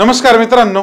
नमस्कार मित्रांनो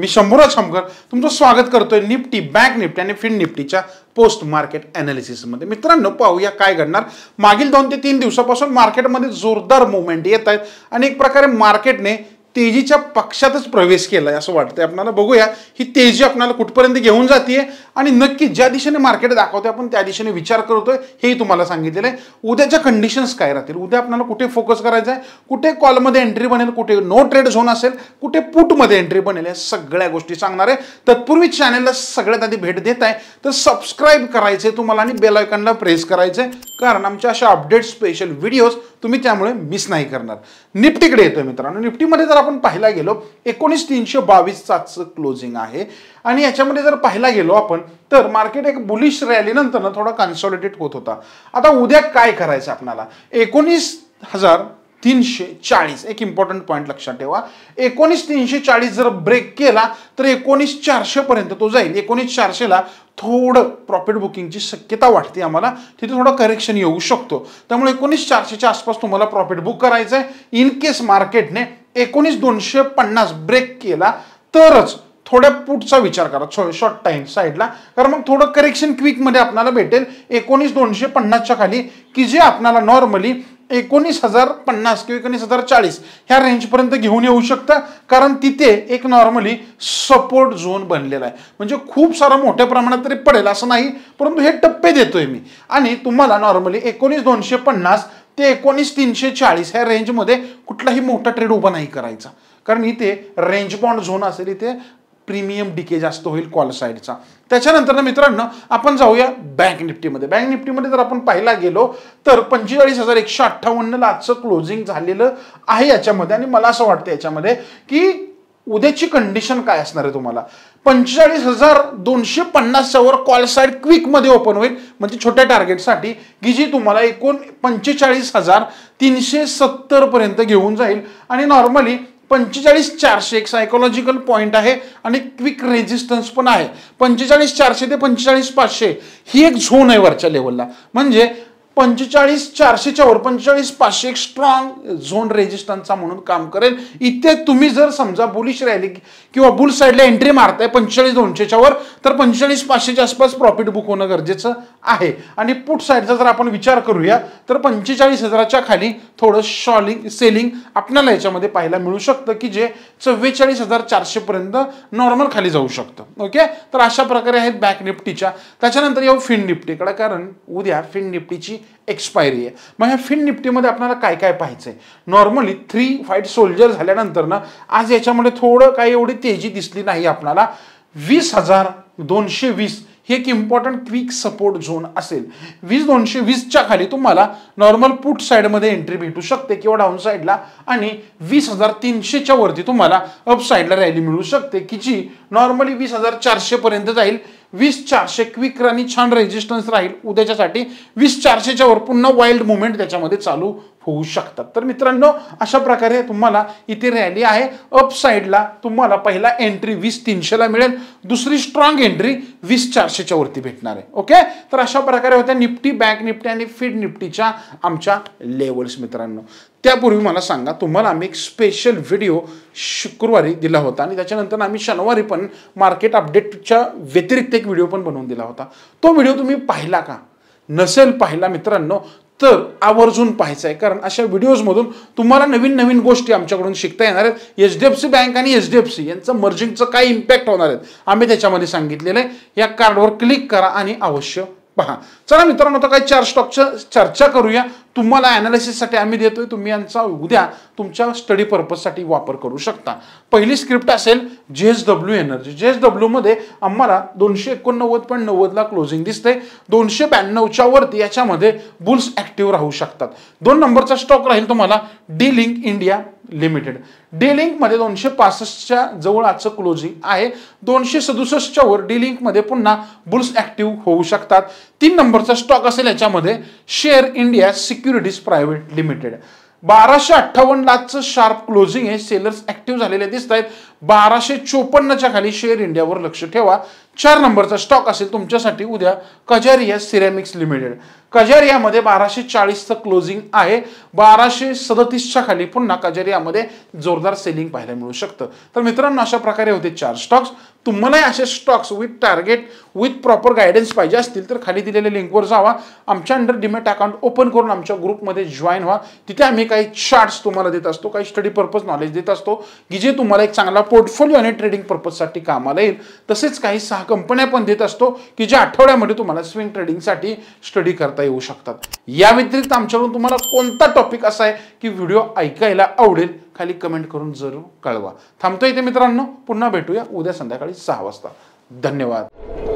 मी शंभूराज शंभकर तुमचं स्वागत करतोय निफ्टी बँक निफ्टी आणि फिन निफ्टीच्या पोस्ट मार्केट ॲनालिसिसमध्ये मित्रांनो पाहूया काय घडणार मागील दोन ते तीन दिवसापासून मार्केटमध्ये जोरदार मुवमेंट येत आहेत आणि एक प्रकारे मार्केटने तेजीच्या पक्षातच प्रवेश केला आहे असं वाटतंय आपल्याला बघूया ही तेजी आपल्याला कुठपर्यंत घेऊन जाते आणि नक्की ज्या दिशेने मार्केट दाखवतोय आपण त्या दिशेने विचार करतोय हेही तुम्हाला सांगितलेलं आहे उद्याच्या कंडिशन्स काय राहतील उद्या आपल्याला कुठे फोकस करायचा आहे कुठे कॉलमध्ये एंट्री बनेल कुठे नो ट्रेड झोन असेल कुठे पुटमध्ये एंट्री बनेल या सगळ्या गोष्टी सांगणार आहे तत्पूर्वी चॅनलला सगळ्यात आधी भेट देत आहे तर सबस्क्राईब करायचे तुम्हाला आणि बेलायकनला प्रेस करायचं आहे कारण आमच्या अशा अपडेट स्पेशल व्हिडिओज तुम्ही त्यामुळे मिस नाही करणार निफ्टीकडे येतोय मित्रांनो निफ्टीमध्ये जर आपण पाहायला गेलो एकोणीस तीनशे बावीस सातचं क्लोजिंग आहे आणि याच्यामध्ये जर पाहायला गेलो आपण तर मार्केट एक बुलिश रॅलीनंतर थोडा कन्सॉलिडेट होत होता आता उद्या काय करायचं आपणाला एकोणीस हजार तीनशे चाळीस एक इम्पॉर्टंट पॉईंट लक्षात ठेवा एकोणीस तीनशे चाळीस जर ब्रेक केला तर एकोणीस चारशेपर्यंत तो जाईल एकोणीस चारशेला थोडं प्रॉफिट बुकिंगची शक्यता वाटते आम्हाला तिथे थोडं करेक्शन येऊ शकतो त्यामुळे एकोणीस चारशेच्या आसपास तुम्हाला प्रॉफिट बुक करायचं आहे इन केस मार्केटने एकोणीस दोनशे पन्नास ब्रेक केला तरच थोड्या पुटचा विचार करा शॉर्ट टाईम साईडला कारण मग थोडं करेक्शन क्विकमध्ये आपल्याला भेटेल एकोणीस दोनशे पन्नासच्या खाली की जे आपल्याला नॉर्मली एकोणीस हजार पन्नास किंवा एकोणीस हजार चाळीस ह्या रेंजपर्यंत घेऊन येऊ शकतं कारण तिथे एक नॉर्मली सपोर्ट झोन बनलेला आहे म्हणजे खूप सारा मोठ्या प्रमाणात तरी पडेल असं नाही परंतु हे टप्पे देतोय मी आणि तुम्हाला नॉर्मली एकोणीस दोनशे पन्नास ते एकोणीस तीनशे चाळीस ह्या रेंजमध्ये कुठलाही मोठा ट्रेड उभा नाही करायचा कारण इथे रेंज बॉन्ड झोन असेल इथे प्रीमियम डिके जास्त होईल कॉल साईडचा त्याच्यानंतर ना मित्रांनो आपण जाऊया बँक निफ्टीमध्ये बँक निफ्टीमध्ये जर आपण पाहिला गेलो तर पंचेचाळीस हजार एकशे अठ्ठावन्नला आजचं क्लोजिंग झालेलं आहे याच्यामध्ये आणि मला असं वाटतं याच्यामध्ये की उद्याची कंडिशन काय असणार आहे तुम्हाला पंचेचाळीस हजार दोनशे पन्नासच्या वर कॉल साईड क्विकमध्ये ओपन होईल म्हणजे छोट्या टार्गेटसाठी की जी तुम्हाला एकूण पंचेचाळीस हजार तीनशे सत्तरपर्यंत घेऊन जाईल आणि नॉर्मली पंचेचाळीस चारशे एक सायकोलॉजिकल पॉईंट आहे आणि क्विक रेजिस्टन्स पण आहे पंचेचाळीस चारशे ते पंचेचाळीस पाचशे ही एक झोन आहे वरच्या लेवलला म्हणजे पंचेचाळीस चारशेच्यावर पंचेचाळीस पाचशे एक स्ट्रॉंग झोन रेजिस्टन्सचा म्हणून काम करेल इथे तुम्ही जर समजा बुलिश रॅली किंवा बुल साईडला एंट्री मारताय पंचेचाळीस वर तर पंचेचाळीस पाचशेच्या आसपास प्रॉफिट बुक होणं गरजेचं आहे आणि पुट साईडचा जर आपण विचार करूया तर पंचेचाळीस हजाराच्या खाली थोडं शॉलिंग सेलिंग आपल्याला याच्यामध्ये पाहायला मिळू शकतं की जे चव्वेचाळीस हजार चारशेपर्यंत नॉर्मल खाली जाऊ शकतं ओके तर अशा प्रकारे आहेत बॅक निफ्टीच्या त्याच्यानंतर येऊ फिन निफ्टीकडे कारण उद्या फिन निफ्टीची एक्सपायरी आहे मग ह्या फिन निफ्टीमध्ये आपल्याला काय काय पाहायचं आहे नॉर्मली थ्री फाईट सोल्जर झाल्यानंतर ना आज याच्यामध्ये थोडं काही एवढी तेजी दिसली नाही आपल्याला वीस हजार दोनशे वीस हे एक इम्पॉर्टंट क्विक सपोर्ट झोन असेल वीस दोनशे वीसच्या खाली तुम्हाला नॉर्मल पुट साईडमध्ये एंट्री भेटू शकते किंवा डाऊन साईडला आणि वीस हजार तीनशेच्या वरती तुम्हाला अप साईडला रॅली मिळू शकते की जी नॉर्मली वीस हजार चारशेपर्यंत जाईल वीस चारशे क्विक रनिंग छान रेजिस्टन्स राहील उद्याच्यासाठी वीस चारशेच्या वर पुन्हा वाईल्ड मुवमेंट त्याच्यामध्ये चालू होऊ शकतात तर मित्रांनो अशा प्रकारे तुम्हाला इथे रॅली आहे अपसाईडला तुम्हाला पहिला एंट्री वीस तीनशेला मिळेल दुसरी स्ट्रॉंग एंट्री वीस चारशेच्या वरती भेटणार आहे ओके तर अशा प्रकारे होत्या निफ्टी बँक निफ्टी आणि फीड निफ्टीच्या आमच्या लेवल्स मित्रांनो त्यापूर्वी मला सांगा तुम्हाला आम्ही एक स्पेशल व्हिडिओ शुक्रवारी दिला होता आणि त्याच्यानंतर आम्ही शनिवारी पण मार्केट अपडेटच्या व्यतिरिक्त एक व्हिडिओ पण बनवून दिला होता तो व्हिडिओ तुम्ही पाहिला का नसेल पाहिला मित्रांनो तर आवर्जून पाहायचं आहे कारण अशा व्हिडिओजमधून तुम्हाला नवीन नवीन गोष्टी आमच्याकडून शिकता येणार आहेत H D F C Bank आणि एच डी एफ सी यांचं मर्जिंगचं काय इम्पॅक्ट होणार आहेत आम्ही त्याच्यामध्ये सांगितलेलं आहे या कार्डवर क्लिक करा आणि अवश्य पहा चला मित्रांनो आता काही चार स्टॉकचं चर्चा करूया तुम्हाला अॅनालिसिससाठी आम्ही देतोय तुम्ही यांचा उद्या तुमच्या स्टडी पर्पजसाठी वापर करू शकता पहिली स्क्रिप्ट असेल जे एस डब्ल्यू एनर्जी जे एस डब्ल्यूमध्ये आम्हाला दोनशे एकोणनव्वद पॉईंट नव्वदला क्लोजिंग दिसते दोनशे ब्याण्णवच्या वरती याच्यामध्ये बुल्स ॲक्टिव्ह राहू शकतात दोन नंबरचा स्टॉक राहील तुम्हाला D Link India Limited D लिंकमध्ये दोनशे पासष्टच्या जवळ आजचं क्लोजिंग आहे दोनशे सदुसष्टच्या वर डी लिंकमध्ये पुन्हा बुल्स ॲक्टिव्ह होऊ शकतात तीन नंबरचा स्टॉक असेल याच्यामध्ये Share India Securities Private Limited बाराशे अठ्ठावन्न लाखचं शार्प क्लोजिंग हे सेलर्स ॲक्टिव्ह झालेले दिसत आहेत बाराशे चोपन्नच्या खाली शेअर इंडियावर लक्ष ठेवा चार नंबरचा स्टॉक असेल तुमच्यासाठी उद्या कजारिया सिरॅमिक्स लिमिटेड कजारियामध्ये बाराशे चाळीसचं क्लोजिंग आहे बाराशे सदतीसच्या खाली पुन्हा कजारियामध्ये जोरदार सेलिंग पाहायला मिळू शकतं तर मित्रांनो अशा प्रकारे होते चार स्टॉक्स तुम्हालाही असे stocks with target with proper guidance पाहिजे असतील तर खाली दिलेल्या लिंकवर जावा आमच्या अंडर डिमेट अकाउंट ओपन करून आमच्या ग्रुपमध्ये जॉईन व्हा तिथे आम्ही काही चार्ट्स तुम्हाला देत असतो काही स्टडी पर्पज नॉलेज देत असतो की जे तुम्हाला एक चांगला पोर्टफोलिओ आणि ट्रेडिंग पर्पजसाठी कामाला येईल तसेच काही सहा कंपन्या पण देत असतो की ज्या आठवड्यामध्ये तुम्हाला स्विंग ट्रेडिंगसाठी स्टडी करता येऊ शकतात या व्यतिरिक्त आमच्याकडून तुम्हाला कोणता टॉपिक असा आहे की व्हिडिओ ऐकायला आवडेल खाली कमेंट करून जरूर कळवा थांबतो इथे मित्रांनो पुन्हा भेटूया उद्या संध्याकाळी सहा वाजता धन्यवाद